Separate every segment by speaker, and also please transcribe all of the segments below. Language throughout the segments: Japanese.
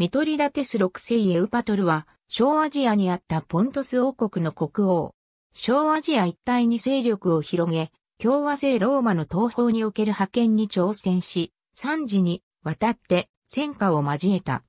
Speaker 1: ミトリダテス6世エウパトルは、小アジアにあったポントス王国の国王。小アジア一帯に勢力を広げ、共和制ローマの東方における派遣に挑戦し、3次に渡って戦火を交えた。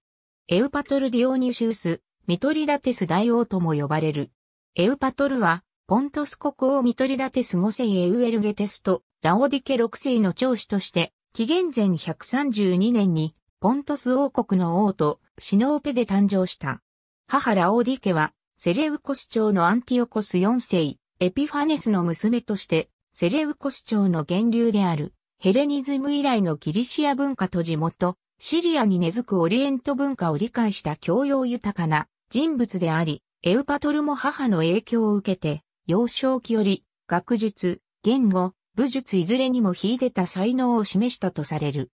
Speaker 1: エウパトル・ディオニシウス、ミトリダテス大王とも呼ばれる。エウパトルは、ポントス国王ミトリダテス5世エウエルゲテスとラオディケ6世の長子として、紀元前132年にポントス王国の王とシノーペで誕生した。母ラオーディ家は、セレウコス朝のアンティオコス4世、エピファネスの娘として、セレウコス朝の源流である、ヘレニズム以来のギリシア文化と地元、シリアに根付くオリエント文化を理解した教養豊かな人物であり、エウパトルも母の影響を受けて、幼少期より、学術、言語、武術いずれにも秀でた才能を示したとされる。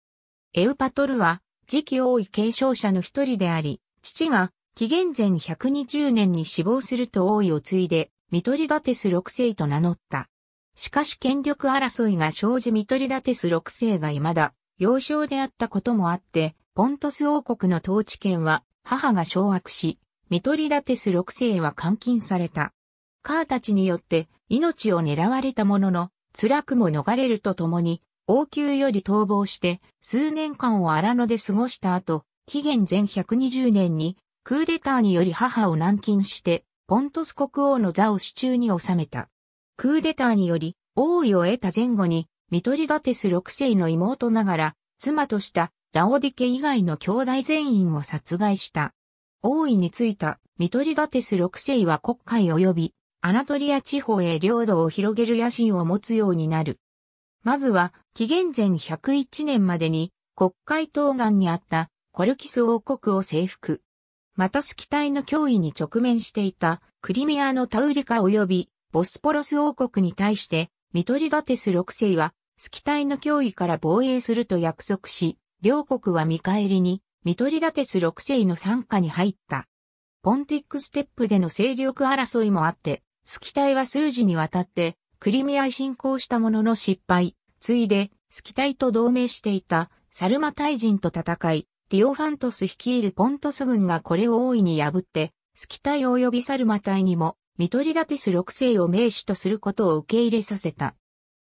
Speaker 1: エウパトルは、次期王位継承者の一人であり、父が紀元前120年に死亡すると王位を継いで、ミトリダテス6世と名乗った。しかし権力争いが生じミトリダテス6世が未だ幼少であったこともあって、ポントス王国の統治権は母が掌握し、ミトリダテス6世は監禁された。カーたちによって命を狙われたものの、辛くも逃れるとともに王宮より逃亡して、数年間を荒野で過ごした後、紀元前120年に、クーデターにより母を軟禁して、ポントス国王の座を手中に収めた。クーデターにより、王位を得た前後に、ミトリダテス6世の妹ながら、妻としたラオディケ以外の兄弟全員を殺害した。王位についたミトリダテス6世は国会及び、アナトリア地方へ領土を広げる野心を持つようになる。まずは、紀元前101年までに、国会東岸にあったコルキス王国を征服。またスキ隊の脅威に直面していたクリミアのタウリカ及びボスポロス王国に対してミトリダテス6世はスキ隊の脅威から防衛すると約束し、両国は見返りにミトリダテス6世の参加に入った。ポンティックステップでの勢力争いもあって、スキ隊は数時にわたってクリミアへ侵攻したものの失敗、ついで、スキタイと同盟していたサルマ大人と戦い、ディオファントス率いるポントス軍がこれを大いに破って、スキタイ及びサルマ隊にも、ミトリダテス6世を名手とすることを受け入れさせた。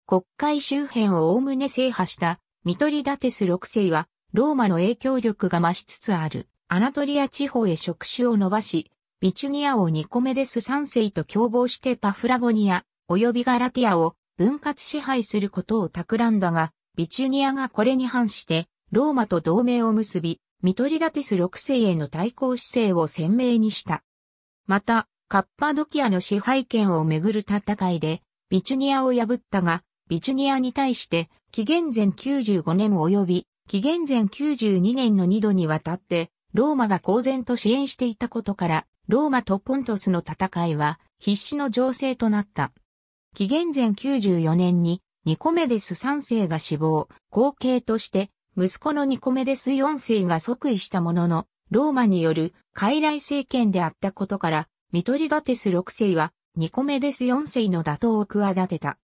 Speaker 1: 国会周辺を概ね制覇したミトリダテス6世は、ローマの影響力が増しつつある、アナトリア地方へ触手を伸ばし、ビチュニア王ニコメデス3世と共謀してパフラゴニア、及びガラティアを分割支配することを企んだが、ビチュニアがこれに反して、ローマと同盟を結び、ミトリダティス6世への対抗姿勢を鮮明にした。また、カッパドキアの支配権をめぐる戦いで、ビチュニアを破ったが、ビチュニアに対して、紀元前95年及び、紀元前92年の2度にわたって、ローマが公然と支援していたことから、ローマとポントスの戦いは、必死の情勢となった。紀元前94年にニコメデス3世が死亡、後継として息子のニコメデス4世が即位したものの、ローマによる傀儡政権であったことから、ミトリダテス6世はニコメデス4世の打倒を企てた。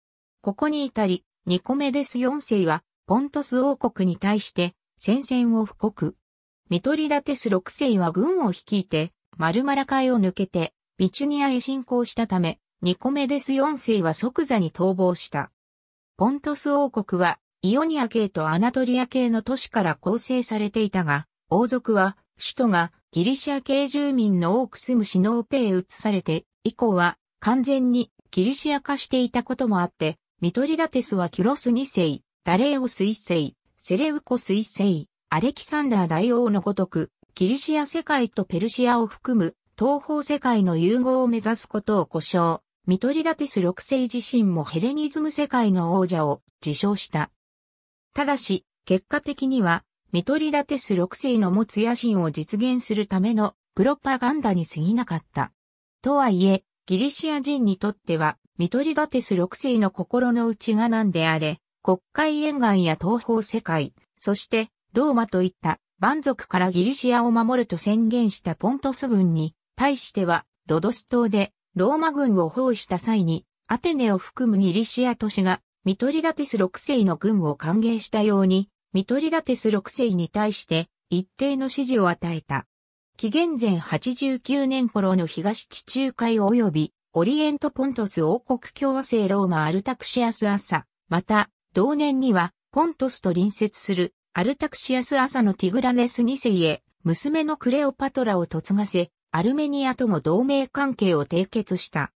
Speaker 1: ここに至り、ニコメデス4世はポントス王国に対して戦線を布告。ミトリダテス6世は軍を率いて、マルマラ海を抜けて、ビチュニアへ侵攻したため、ニコメデス4世は即座に逃亡した。ポントス王国はイオニア系とアナトリア系の都市から構成されていたが、王族は首都がギリシア系住民の多く住むシノーペへ移されて、以降は完全にギリシア化していたこともあって、ミトリダテスはキュロス2世、ダレオス1世、セレウコス1世、アレキサンダー大王のごとく、ギリシア世界とペルシアを含む東方世界の融合を目指すことを故障。ミトリダティス6世自身もヘレニズム世界の王者を自称した。ただし、結果的には、ミトリダテス6世の持つ野心を実現するためのプロパガンダに過ぎなかった。とはいえ、ギリシア人にとっては、ミトリダテス6世の心の内が何であれ、国会沿岸や東方世界、そしてローマといった蛮族からギリシアを守ると宣言したポントス軍に対しては、ロドス島でローマ軍を包囲した際に、アテネを含むギリシア都市が、ミトリダテス6世の軍を歓迎したように、ミトリダテス6世に対して一定の支持を与えた。紀元前89年頃の東地中海及びオリエントポントス王国共和制ローマアルタクシアス朝、また同年にはポントスと隣接するアルタクシアス朝のティグラネス2世へ娘のクレオパトラを嫁がせ、アルメニアとも同盟関係を締結した。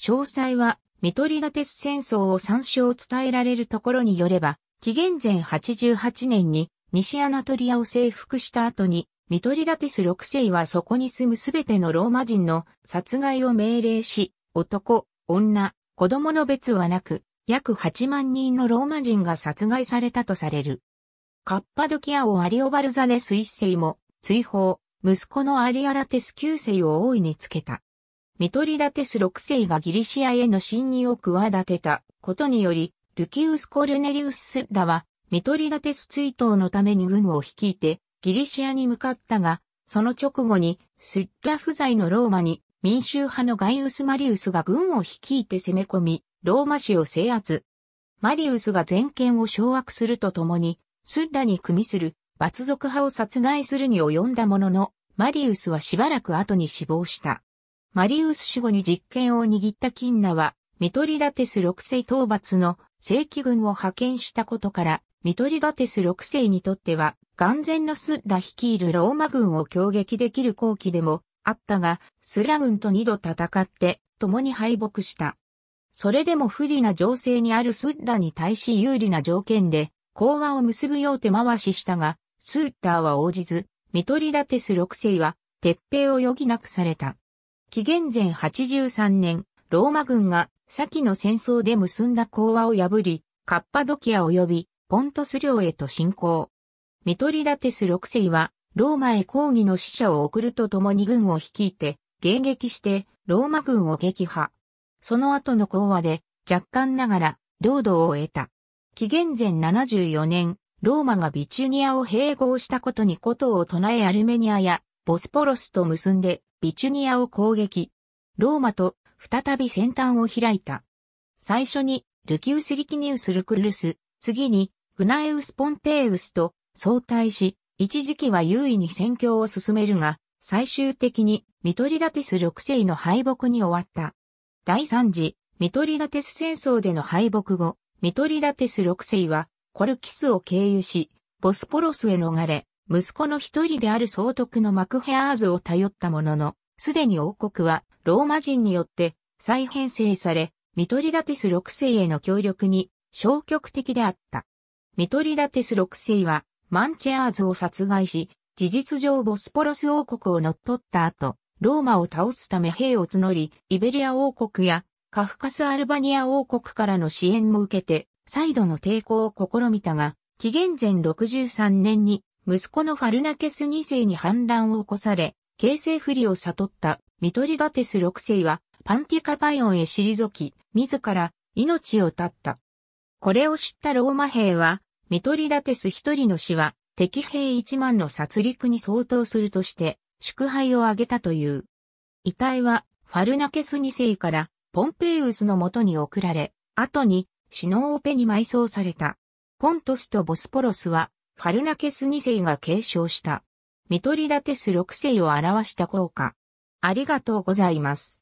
Speaker 1: 詳細は、ミトリダテス戦争を参照伝えられるところによれば、紀元前88年に西アナトリアを征服した後に、ミトリダテス6世はそこに住むすべてのローマ人の殺害を命令し、男、女、子供の別はなく、約8万人のローマ人が殺害されたとされる。カッパドキア王アリオバルザネス一世も追放、息子のアリアラテス9世を大いにつけた。ミトリダテス6世がギリシアへの侵入を企てたことにより、ルキウス・コルネリウス・ラは、ミトリダテス追悼のために軍を率いて、ギリシアに向かったが、その直後に、スッラ不在のローマに、民衆派のガイウス・マリウスが軍を率いて攻め込み、ローマ市を制圧。マリウスが全権を掌握するとともに、スッラに組みする罰族派を殺害するに及んだものの、マリウスはしばらく後に死亡した。マリウス死後に実権を握ったキンナは、ミトリダテス6世討伐の正規軍を派遣したことから、ミトリダテス6世にとっては、眼前のスッラ率いるローマ軍を攻撃できる後期でもあったが、スラ軍と二度戦って、共に敗北した。それでも不利な情勢にあるスッラに対し有利な条件で、講和を結ぶよう手回ししたが、スーターは応じず、ミトリダテス6世は撤兵を余儀なくされた。紀元前83年、ローマ軍が先の戦争で結んだ講和を破り、カッパドキア及びポントス領へと侵攻。ミトリダテス6世はローマへ抗議の死者を送るとともに軍を率いて、迎撃してローマ軍を撃破。その後の講和で若干ながら領土を得た。紀元前74年、ローマがビチュニアを併合したことにことを唱えアルメニアやボスポロスと結んでビチュニアを攻撃。ローマと再び先端を開いた。最初にルキウス・リキニウス・ルクルス、次にグナエウス・ポンペイウスと相対し、一時期は優位に戦況を進めるが、最終的にミトリダテス6世の敗北に終わった。第3次ミトリダテス戦争での敗北後、ミトリダテス6世はコルキスを経由し、ボスポロスへ逃れ、息子の一人である総督のマクヘアーズを頼ったものの、すでに王国はローマ人によって再編成され、ミトリダティス6世への協力に消極的であった。ミトリダティス6世はマンチェアーズを殺害し、事実上ボスポロス王国を乗っ取った後、ローマを倒すため兵を募り、イベリア王国やカフカスアルバニア王国からの支援も受けて、再度の抵抗を試みたが、紀元前63年に息子のファルナケス2世に反乱を起こされ、形勢不利を悟ったミトリダテス6世はパンティカパイオンへ退き、自ら命を絶った。これを知ったローマ兵は、ミトリダテス一人の死は敵兵一万の殺戮に相当するとして、祝杯を挙げたという。遺体はファルナケス2世からポンペイウスのもとに送られ、後にシノーペに埋葬された。ポントスとボスポロスは、ファルナケス2世が継承した。ミトリダテス6世を表した効果。ありがとうございます。